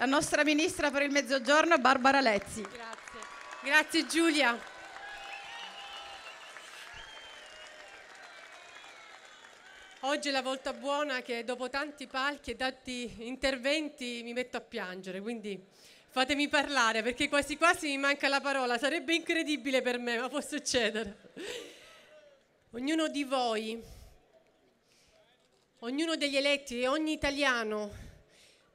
la nostra ministra per il Mezzogiorno Barbara Lezzi. Grazie, Grazie Giulia. Oggi è la volta buona che dopo tanti palchi e tanti interventi mi metto a piangere, quindi fatemi parlare perché quasi quasi mi manca la parola, sarebbe incredibile per me, ma può succedere. Ognuno di voi, ognuno degli eletti e ogni italiano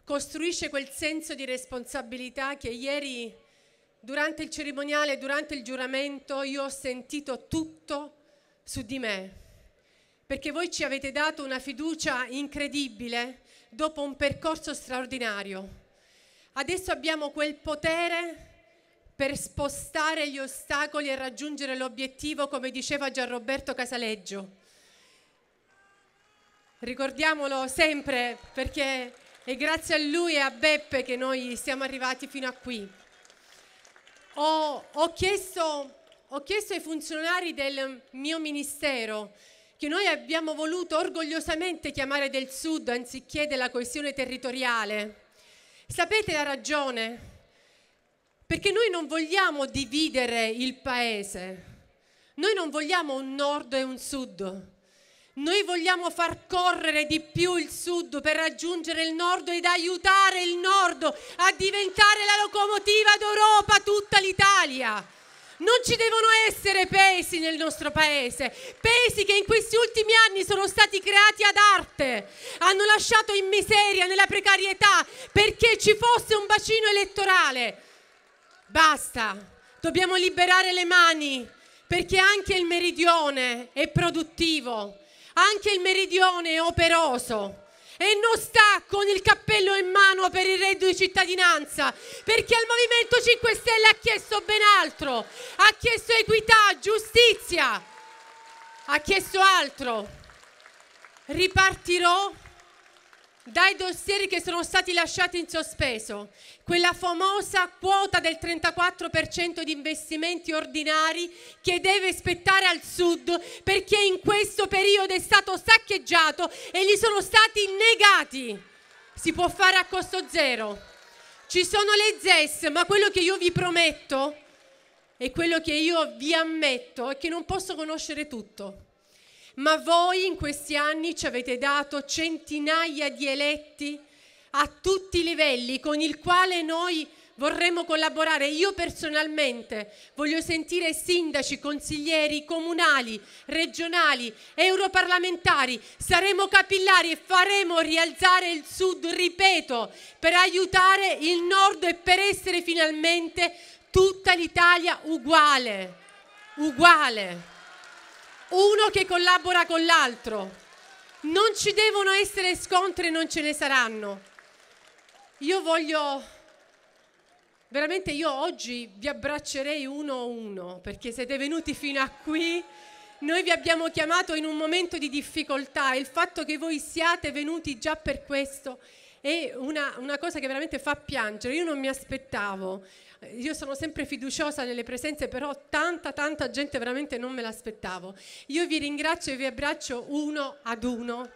costruisce quel senso di responsabilità che ieri durante il cerimoniale, durante il giuramento, io ho sentito tutto su di me, perché voi ci avete dato una fiducia incredibile dopo un percorso straordinario. Adesso abbiamo quel potere per spostare gli ostacoli e raggiungere l'obiettivo, come diceva Gianroberto Casaleggio. Ricordiamolo sempre perché e grazie a lui e a Beppe che noi siamo arrivati fino a qui. Ho, ho, chiesto, ho chiesto ai funzionari del mio ministero che noi abbiamo voluto orgogliosamente chiamare del sud anziché della coesione territoriale. Sapete la ragione? Perché noi non vogliamo dividere il paese, noi non vogliamo un nord e un sud, noi vogliamo far correre di più il sud per raggiungere il nord ed aiutare il nord a diventare la locomotiva d'Europa, tutta l'Italia. Non ci devono essere pesi nel nostro paese, pesi che in questi ultimi anni sono stati creati ad arte, hanno lasciato in miseria, nella precarietà, perché ci fosse un bacino elettorale. Basta, dobbiamo liberare le mani, perché anche il meridione è produttivo anche il meridione è operoso e non sta con il cappello in mano per il reddito di cittadinanza, perché al Movimento 5 Stelle ha chiesto ben altro, ha chiesto equità, giustizia, ha chiesto altro. Ripartirò dai dossier che sono stati lasciati in sospeso, quella famosa quota del 34% di investimenti ordinari che deve spettare al Sud perché in questo periodo è stato saccheggiato e gli sono stati negati. Si può fare a costo zero. Ci sono le ZES, ma quello che io vi prometto e quello che io vi ammetto è che non posso conoscere tutto ma voi in questi anni ci avete dato centinaia di eletti a tutti i livelli con il quale noi vorremmo collaborare. Io personalmente voglio sentire sindaci, consiglieri comunali, regionali, europarlamentari. Saremo capillari e faremo rialzare il sud, ripeto, per aiutare il nord e per essere finalmente tutta l'Italia uguale. Uguale uno che collabora con l'altro. Non ci devono essere scontri e non ce ne saranno. Io voglio, veramente io oggi vi abbraccerei uno a uno perché siete venuti fino a qui. Noi vi abbiamo chiamato in un momento di difficoltà e il fatto che voi siate venuti già per questo è una, una cosa che veramente fa piangere, io non mi aspettavo. Io sono sempre fiduciosa nelle presenze, però tanta, tanta gente veramente non me l'aspettavo. Io vi ringrazio e vi abbraccio uno ad uno.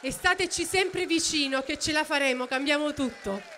E stateci sempre vicino che ce la faremo, cambiamo tutto.